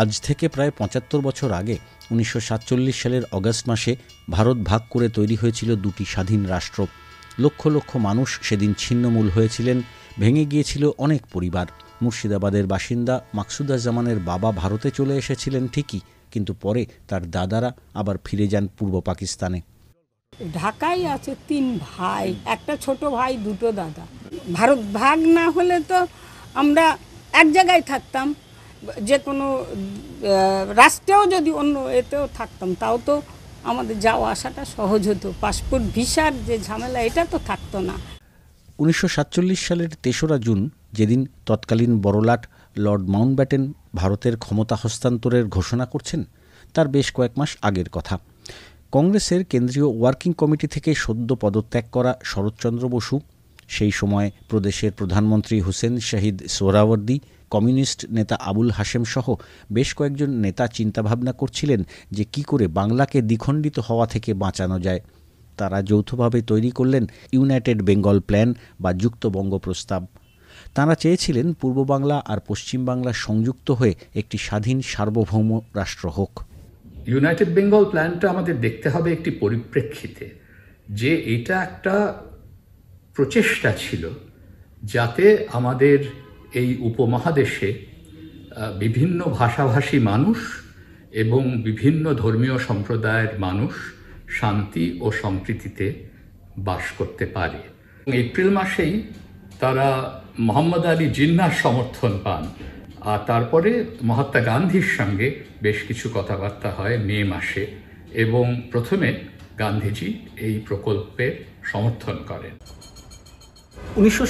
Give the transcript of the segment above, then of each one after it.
আজ থেকে প্রায় পঁচাত্তর বছর আগে উনিশশো সালের অগাস্ট মাসে ভারত ভাগ করে তৈরি হয়েছিল দুটি স্বাধীন রাষ্ট্র লক্ষ লক্ষ মানুষ সেদিন ছিন্নমূল হয়েছিলেন ভেঙে গিয়েছিল অনেক পরিবার মুর্শিদাবাদের বাসিন্দা মাকসুদা জামানের বাবা ভারতে চলে এসেছিলেন ঠিকই কিন্তু পরে তার দাদারা আবার ফিরে যান পূর্ব পাকিস্তানে ঢাকায় আছে তিন ভাই একটা ছোট ভাই দুটো দাদা ভারত ভাগ না হলে তো আমরা এক জায়গায় থাকতাম যে কোনো রাষ্ট্রেও যদি অন্য এতেও থাকতাম তাও তো আমাদের যাওয়া আসাটা সহজ হতো পাসপোর্ট ভিসার যে ঝামেলা এটা তো থাকতো না উনিশশো সালের তেসরা জুন যেদিন তৎকালীন বড়লাট লর্ড মাউন্টব্যাটেন ভারতের ক্ষমতা হস্তান্তরের ঘোষণা করছেন তার বেশ কয়েক মাস আগের কথা কংগ্রেসের কেন্দ্রীয় ওয়ার্কিং কমিটি থেকে সদ্য পদত্যাগ করা শরৎচন্দ্র বসু সেই সময় প্রদেশের প্রধানমন্ত্রী হুসেন শাহিদ সোহরাওয়ার্দী কমিউনিস্ট নেতা আবুল হাসেম সহ বেশ কয়েকজন নেতা চিন্তাভাবনা করছিলেন যে কি করে বাংলাকে দ্বিখণ্ডিত হওয়া থেকে বাঁচানো যায় তারা যৌথভাবে তৈরি করলেন ইউনাইটেড বেঙ্গল প্ল্যান বা যুক্তবঙ্গ প্রস্তাব তাঁরা চেয়েছিলেন পূর্ব বাংলা আর পশ্চিম বাংলা সংযুক্ত হয়ে একটি স্বাধীন সার্বভৌম রাষ্ট্র হোক ইউনাইটেড বেঙ্গল প্ল্যানটা আমাদের দেখতে হবে একটি পরিপ্রেক্ষিতে যে এটা একটা প্রচেষ্টা ছিল যাতে আমাদের এই উপমহাদেশে বিভিন্ন ভাষাভাষী মানুষ এবং বিভিন্ন ধর্মীয় সম্প্রদায়ের মানুষ শান্তি ও সম্প্রীতিতে বাস করতে পারে এপ্রিল মাসেই তারা মোহাম্মদ আলী জিন্নার সমর্থন পান আর তারপরে মহাত্মা গান্ধীর সঙ্গে বেশ কিছু কথাবার্তা হয় মে মাসে এবং প্রথমে গান্ধীজি এই প্রকল্পের সমর্থন করেন উনিশশো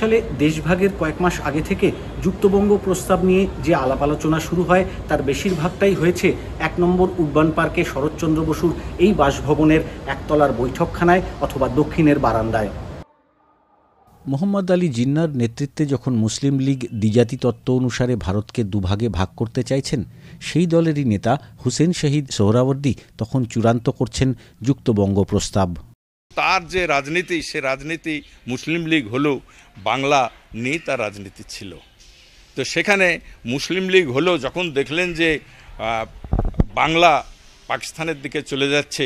সালে দেশভাগের কয়েক মাস আগে থেকে যুক্তবঙ্গ প্রস্তাব নিয়ে যে আলাপ আলোচনা শুরু হয় তার বেশিরভাগটাই হয়েছে এক নম্বর উড্বান পার্কে শরৎচন্দ্র বসুর এই বাসভবনের একতলার বৈঠকখানায় অথবা দক্ষিণের বারান্দায় মোহাম্মদ আলী জিন্নার নেতৃত্বে যখন মুসলিম লীগ দ্বিজাতি তত্ত্ব অনুসারে ভারতকে দুভাগে ভাগ করতে চাইছেন সেই দলেরই নেতা হুসেন শহীদ সোহরাওয়ার্দী তখন চূড়ান্ত করছেন যুক্তবঙ্গ প্রস্তাব তার যে রাজনীতি সে রাজনীতি মুসলিম লীগ হলেও বাংলা নিয়ে তার রাজনীতি ছিল তো সেখানে মুসলিম লীগ হলেও যখন দেখলেন যে বাংলা পাকিস্তানের দিকে চলে যাচ্ছে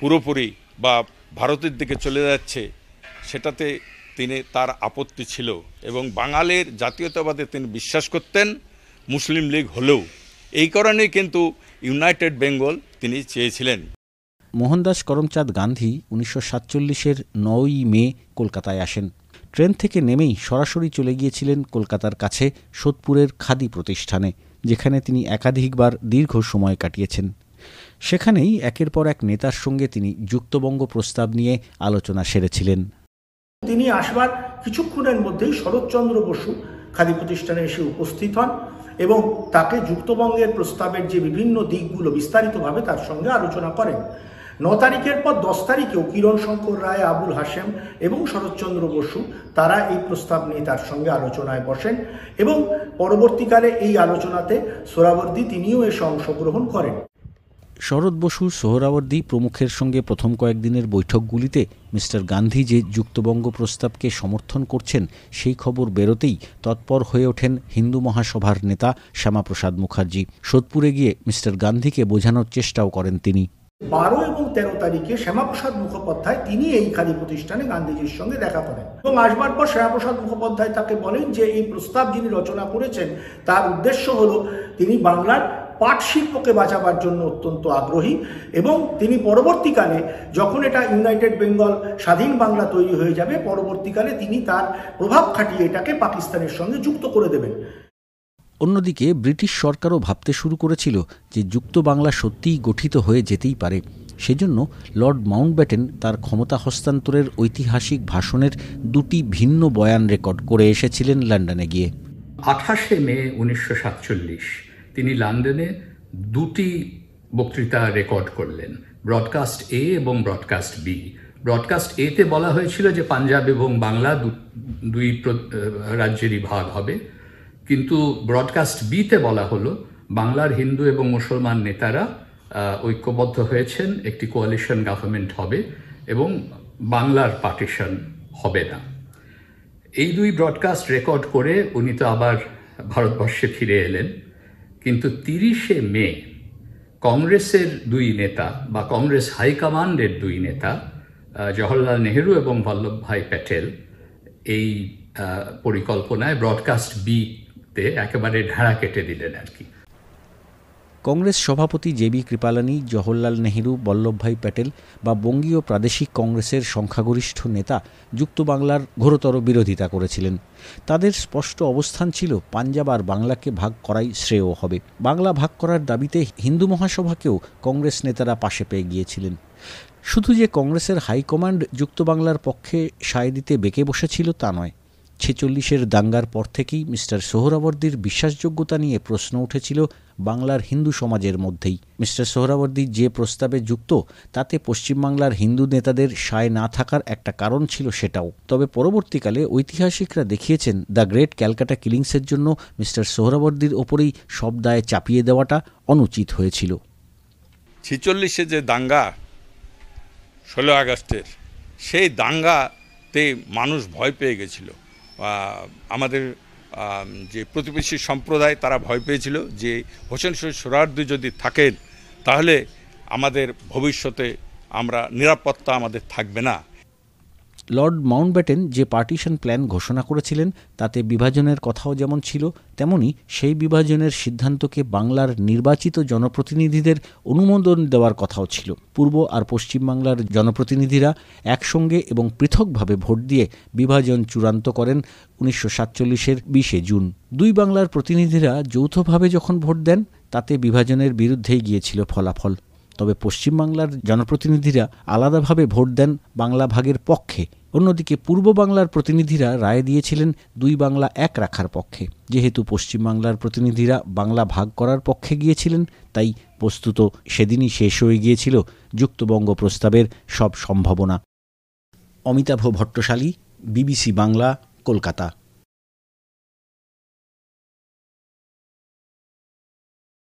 পুরোপুরি বা ভারতের দিকে চলে যাচ্ছে সেটাতে তিনি তার আপত্তি ছিল এবং বাঙালির জাতীয়তাবাদে তিনি বিশ্বাস করতেন মুসলিম লীগ হলেও এই কারণেই কিন্তু ইউনাইটেড বেঙ্গল তিনি চেয়েছিলেন মোহনদাস করমচাঁদ গান্ধী উনিশশো সাতচল্লিশের নয়ই মে কলকাতায় আসেন ট্রেন থেকে নেমেই সরাসরি চলে গিয়েছিলেন কলকাতার কাছে সোদপুরের খাদি প্রতিষ্ঠানে যেখানে তিনি একাধিকবার দীর্ঘ সময় কাটিয়েছেন সেখানেই একের পর এক নেতার সঙ্গে তিনি যুক্তবঙ্গ প্রস্তাব নিয়ে আলোচনা সেরেছিলেন তিনি আসবার কিছুক্ষণের মধ্যেই শরৎচন্দ্র বসু খাদি প্রতিষ্ঠানে এসে উপস্থিত হন এবং তাকে যুক্তবঙ্গের প্রস্তাবের যে বিভিন্ন দিকগুলো বিস্তারিতভাবে তার সঙ্গে আলোচনা করেন ন তারিখের পর দশ তারিখেও কিরণ শঙ্কর রায় আবুল হাসেম এবং শরৎচন্দ্র বসু তারা এই প্রস্তাব নিয়ে তার সঙ্গে আলোচনায় বসেন এবং পরবর্তীকালে এই আলোচনাতে সোরাবর্দী তিনিও এসে অংশগ্রহণ করেন শরৎ বসু সোহরাওয়ার্দী প্রমুখের সঙ্গে প্রথম কয়েকদিনের বৈঠকগুলিতে মিস্টার গান্ধী যে যুক্তবঙ্গ প্রস্তাবকে সমর্থন করছেন সেই খবর বেরোতেই তৎপর হয়ে ওঠেন হিন্দু মহাসভার নেতা শ্যামাপ্রসাদ মুখার্জি সোদপুরে গিয়ে মিস্টার গান্ধীকে বোঝানোর চেষ্টাও করেন তিনি বারো এবং তেরো তারিখে শ্যামাপ্রসাদ মুখোপাধ্যায় তিনি এই খাদি প্রতিষ্ঠানে গান্ধীজির সঙ্গে দেখা করেন এবং আসবার পর শ্যামাপ্রসাদ মুখোপাধ্যায় তাকে বলেন যে এই প্রস্তাব যিনি রচনা করেছেন তার উদ্দেশ্য হল তিনি বাংলার পাট শিল্পকে বাঁচাবার জন্য অত্যন্ত আগ্রহী এবং তিনি পরবর্তীকালে যখন এটা ইউনাইটেড বেঙ্গল স্বাধীন বাংলা তৈরি হয়ে যাবে পরবর্তীকালে তিনি তার প্রভাব খাটিয়ে এটাকে পাকিস্তানের সঙ্গে যুক্ত করে দেবেন অন্যদিকে ব্রিটিশ সরকারও ভাবতে শুরু করেছিল যে যুক্ত বাংলা সত্যিই গঠিত হয়ে যেতেই পারে সেজন্য লর্ড মাউন্টব্যাটেন তার ক্ষমতা হস্তান্তরের ঐতিহাসিক ভাষণের দুটি ভিন্ন বয়ান রেকর্ড করে এসেছিলেন লন্ডনে গিয়ে আঠাশে মে উনিশশো সাতচল্লিশ তিনি লন্ডনে দুটি বক্তৃতা রেকর্ড করলেন ব্রডকাস্ট এ এবং ব্রডকাস্ট বি ব্রডকাস্ট এতে বলা হয়েছিল যে পাঞ্জাব এবং বাংলা দুই রাজ্যেরই ভাগ হবে কিন্তু ব্রডকাস্ট বিতে বলা হলো বাংলার হিন্দু এবং মুসলমান নেতারা ঐক্যবদ্ধ হয়েছেন একটি কোয়ালিশন গভর্নমেন্ট হবে এবং বাংলার পার্টিশন হবে না এই দুই ব্রডকাস্ট রেকর্ড করে উনি তো আবার ভারতবর্ষে ফিরে এলেন কিন্তু তিরিশে মে কংগ্রেসের দুই নেতা বা কংগ্রেস হাইকমান্ডের দুই নেতা জওহরলাল নেহরু এবং ভাই প্যাটেল এই পরিকল্পনায় ব্রডকাস্ট বি একেবারে ঢাড়া কেটে দিলেন আর কি কংগ্রেস সভাপতি জে বি কৃপালানি জওহরলাল নেহরু বল্লভভাই প্যাটেল বা বঙ্গীয় প্রাদেশিক কংগ্রেসের সংখ্যাগরিষ্ঠ নেতা যুক্ত বাংলার ঘোরতর বিরোধিতা করেছিলেন তাদের স্পষ্ট অবস্থান ছিল পাঞ্জাব আর বাংলাকে ভাগ করাই শ্রেয় হবে বাংলা ভাগ করার দাবিতে হিন্দু মহাসভাকেও কংগ্রেস নেতারা পাশে পেয়ে গিয়েছিলেন শুধু যে কংগ্রেসের হাইকমান্ড যুক্ত বাংলার পক্ষে সায় দিতে বেঁকে বসেছিল তা নয় ছেচল্লিশের দাঙ্গার পর থেকেই মিস্টার সোহরাবর্দীর বিশ্বাসযোগ্যতা নিয়ে প্রশ্ন উঠেছিল বাংলার হিন্দু সমাজের মধ্যেই মিস্টার সোহরাবর্দী যে প্রস্তাবে যুক্ত তাতে পশ্চিমবাংলার হিন্দু নেতাদের সায় না থাকার একটা কারণ ছিল সেটাও তবে পরবর্তীকালে ঐতিহাসিকরা দেখিয়েছেন দ্য গ্রেট ক্যালকাটা কিলিংসের জন্য মিস্টার সোহরাবর্দীর ওপরেই সব দায় চাপিয়ে দেওয়াটা অনুচিত হয়েছিল ছেচল্লিশে যে দাঙ্গা ষোলো আগস্টের সেই দাঙ্গাতে মানুষ ভয় পেয়ে গেছিল আমাদের যে প্রতিবেশী সম্প্রদায় তারা ভয় পেয়েছিল যে হোসেন শহীদ সোহরার্দি যদি থাকেন তাহলে আমাদের ভবিষ্যতে আমরা নিরাপত্তা আমাদের থাকবে না লর্ড মাউন্টব্যাটেন যে পার্টিশন প্ল্যান ঘোষণা করেছিলেন তাতে বিভাজনের কথাও যেমন ছিল তেমনি সেই বিভাজনের সিদ্ধান্তকে বাংলার নির্বাচিত জনপ্রতিনিধিদের অনুমোদন দেওয়ার কথাও ছিল পূর্ব আর পশ্চিম বাংলার জনপ্রতিনিধিরা একসঙ্গে এবং পৃথকভাবে ভোট দিয়ে বিভাজন চূড়ান্ত করেন উনিশশো সাতচল্লিশের বিশে জুন দুই বাংলার প্রতিনিধিরা যৌথভাবে যখন ভোট দেন তাতে বিভাজনের বিরুদ্ধেই গিয়েছিল ফলাফল তবে পশ্চিমবাংলার জনপ্রতিনিধিরা আলাদাভাবে ভোট দেন বাংলা ভাগের পক্ষে অন্যদিকে পূর্ব বাংলার প্রতিনিধিরা রায় দিয়েছিলেন দুই বাংলা এক রাখার পক্ষে যেহেতু পশ্চিমবাংলার প্রতিনিধিরা বাংলা ভাগ করার পক্ষে গিয়েছিলেন তাই বস্তুত সেদিনই শেষ হয়ে গিয়েছিল যুক্তবঙ্গ প্রস্তাবের সব সম্ভাবনা অমিতাভ ভট্টশালী বিবিসি বাংলা কলকাতা